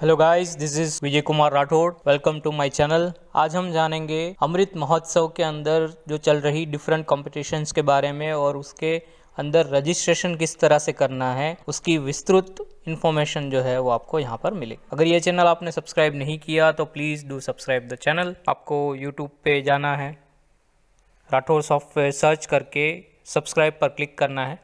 Hello guys this is Vijay Kumar Rathod welcome to my channel आज हम जानेंगे अमृत महोत्सव के अंदर जो चल रही डिफरेंट कॉम्पिटिशन्स के बारे में और उसके अंदर रजिस्ट्रेशन किस तरह से करना है उसकी विस्तृत इन्फॉर्मेशन जो है वो आपको यहाँ पर मिले अगर ये चैनल आपने सब्सक्राइब नहीं किया तो please do subscribe the channel आपको यूट्यूब पे जाना है राठौर सॉफ्टवेयर सर्च करके सब्सक्राइब पर क्लिक करना है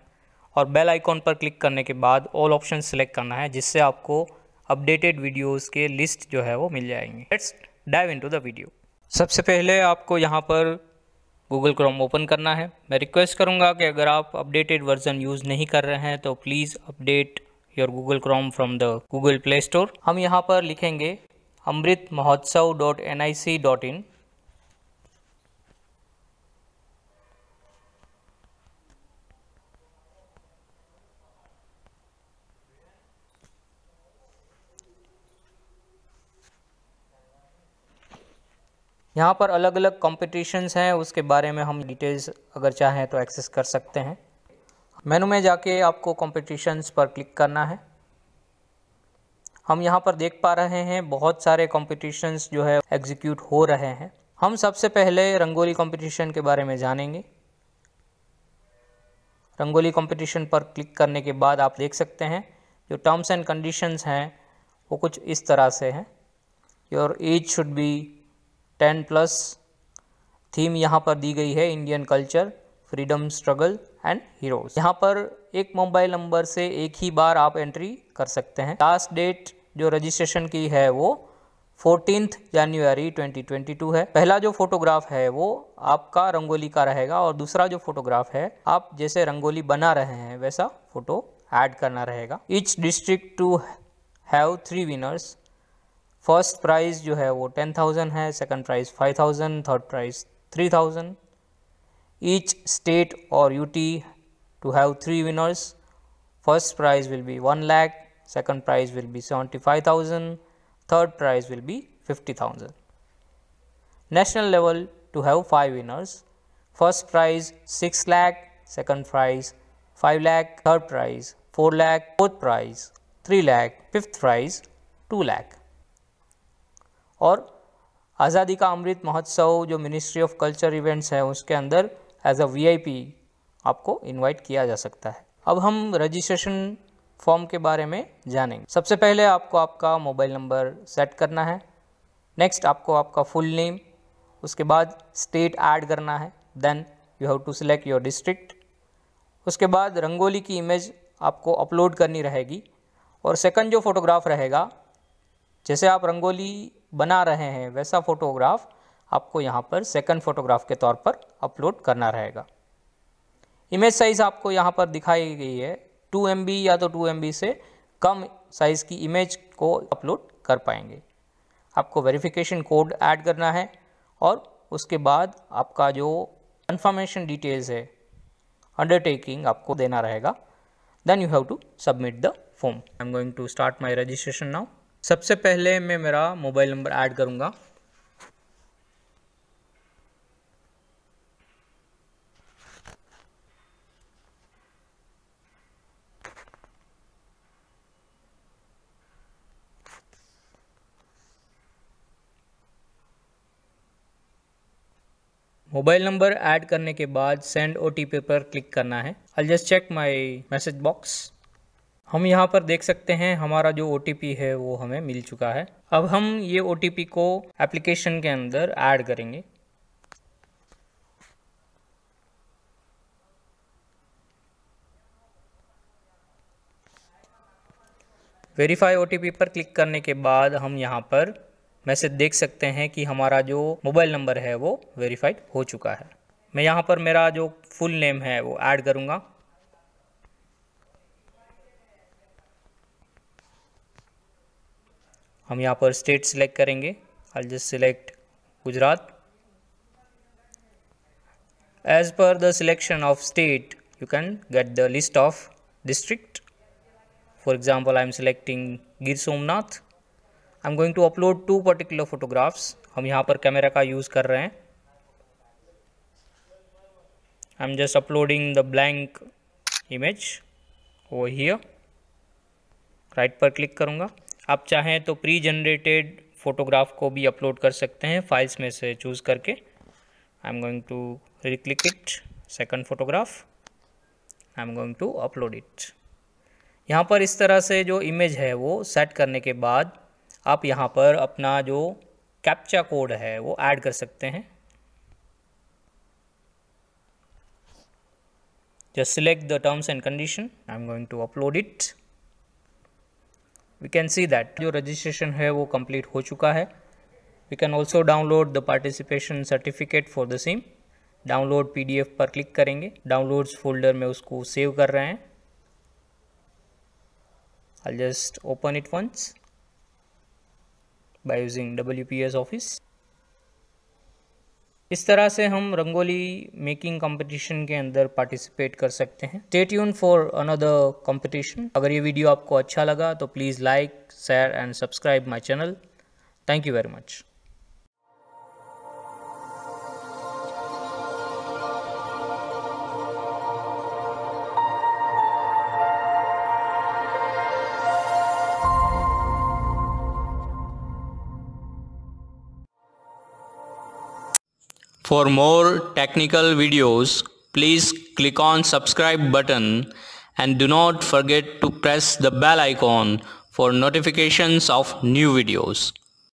और बेल आइकॉन पर क्लिक करने के बाद ऑल ऑप्शन सेलेक्ट करना है जिससे आपको अपडेटेड वीडियोज़ के लिस्ट जो है वो मिल जाएंगे let's dive into the video सबसे पहले आपको यहाँ पर गूगल क्रोम ओपन करना है मैं रिक्वेस्ट करूँगा कि अगर आप अपडेटेड वर्जन यूज़ नहीं कर रहे हैं तो please update your Google Chrome from the Google Play Store हम यहाँ पर लिखेंगे Amrit Mahotsav dot N I C dot in यहाँ पर अलग अलग कॉम्पिटिशन्स हैं उसके बारे में हम डिटेल्स अगर चाहें तो एक्सेस कर सकते हैं मेनू में जाके आपको कॉम्पिटिशन्स पर क्लिक करना है हम यहाँ पर देख पा रहे हैं बहुत सारे कॉम्पिटिशन्स जो है एग्जीक्यूट हो रहे हैं हम सबसे पहले रंगोली कॉम्पिटिशन के बारे में जानेंगे रंगोली कॉम्पिटिशन पर क्लिक करने के बाद आप देख सकते हैं जो टर्म्स एंड कंडीशंस हैं वो कुछ इस तरह से हैं your age should be ten plus theme यहाँ पर दी गई है Indian culture freedom struggle and heroes यहाँ पर एक मोबाइल नंबर से एक ही बार आप एंट्री कर सकते हैं लास्ट डेट जो रजिस्ट्रेशन की है वो फोर्टीन जनवरी 2022 है पहला जो फोटोग्राफ है वो आपका रंगोली का रहेगा और दूसरा जो फोटोग्राफ है आप जैसे रंगोली बना रहे हैं वैसा फोटो ऐड करना रहेगा each district to have three winners First prize, जो है वो ten thousand prize second prize five thousand third prize three thousand to have three winners. First prize will be 1 lakh, second prize will be 75,000, third prize will be 50,000. National level to have 5 winners. First prize 6 lakh, second prize 5 lakh, third prize 4 lakh, fourth prize 3 lakh, fifth prize 2 lakh. और आज़ादी का अमृत महोत्सव जो ministry of culture events है उसके अंदर as a VIP आपको invite किया जा सकता है अब हम रजिस्ट्रेशन फॉर्म के बारे में जानेंगे सबसे पहले आपको आपका मोबाइल नंबर सेट करना है नेक्स्ट आपको आपका फुल नेम उसके बाद स्टेट ऐड करना है then you have to select your district उसके बाद रंगोली की इमेज आपको अपलोड करनी रहेगी और सेकंड जो फोटोग्राफ रहेगा जैसे आप रंगोली बना रहे हैं वैसा फ़ोटोग्राफ आपको यहाँ पर सेकंड फ़ोटोग्राफ के तौर पर अपलोड करना रहेगा इमेज साइज़ आपको यहाँ पर दिखाई गई है टू एम या तो टू एम से कम साइज़ की इमेज को अपलोड कर पाएंगे आपको वेरिफिकेशन कोड ऐड करना है और उसके बाद आपका जो कन्फर्मेशन डिटेल्स है अंडरटेकिंग आपको देना रहेगा then you have to submit the form I am going to start my registration now सबसे पहले मैं मेरा मोबाइल नंबर ऐड करूंगा मोबाइल नंबर ऐड करने के बाद सेंड ओ पर क्लिक करना है I just check my message box हम यहाँ पर देख सकते हैं हमारा जो ओ है वो हमें मिल चुका है अब हम ये ओ को एप्लीकेशन के अंदर ऐड करेंगे वेरीफाई ओ पर क्लिक करने के बाद हम यहाँ पर मैसेज देख सकते हैं कि हमारा जो मोबाइल नंबर है वो वेरीफाइड हो चुका है मैं यहाँ पर मेरा जो फुल नेम है वो ऐड करूँगा हम यहाँ पर स्टेट सिलेक्ट करेंगे I just select Gujarat as per the selection of state you can get the list of district for example I am selecting Gir Somnath I am going to upload two particular photographs हम यहाँ पर camera का use कर रहे हैं I am just uploading the blank image वो हीय right पर क्लिक करूँगा आप चाहें तो प्री जनरेटेड फ़ोटोग्राफ को भी अपलोड कर सकते हैं फाइल्स में से चूज़ करके I am going to reclick it second photograph I am going to upload it यहाँ पर इस तरह से जो इमेज है वो सेट करने के बाद आप यहाँ पर अपना जो कैप्चा कोड है वो ऐड कर सकते हैं just select the terms and condition I am going to upload it we can see that जो रजिस्ट्रेशन है वो कंप्लीट हो चुका है we can also download the participation certificate for the same download PDF पर क्लिक करेंगे downloads folder में उसको सेव कर रहे हैं I'll just open it once W P S office इस तरह से हम रंगोली मेकिंग कंपटीशन के अंदर पार्टिसिपेट कर सकते हैं स्टेट यून फॉर अनदर कंपटीशन अगर ये वीडियो आपको अच्छा लगा तो please like share and subscribe my channel thank you very much For more technical videos, please click on subscribe button and do not forget to press the bell icon for notifications of new videos.